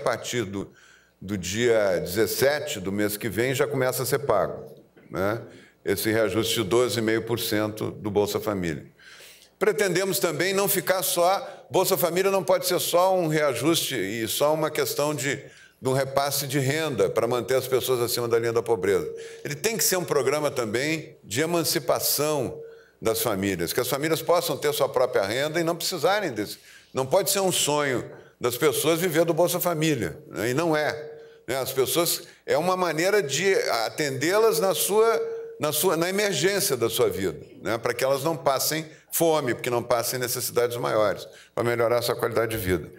a partir do, do dia 17 do mês que vem já começa a ser pago, né? esse reajuste de 12,5% do Bolsa Família. Pretendemos também não ficar só. Bolsa Família não pode ser só um reajuste e só uma questão de, de um repasse de renda para manter as pessoas acima da linha da pobreza. Ele tem que ser um programa também de emancipação das famílias, que as famílias possam ter sua própria renda e não precisarem desse. Não pode ser um sonho das pessoas viver do Bolsa Família, né? e não é. Né? As pessoas, é uma maneira de atendê-las na sua na, sua, na emergência da sua vida, né? para que elas não passem fome, porque não passem necessidades maiores, para melhorar a sua qualidade de vida.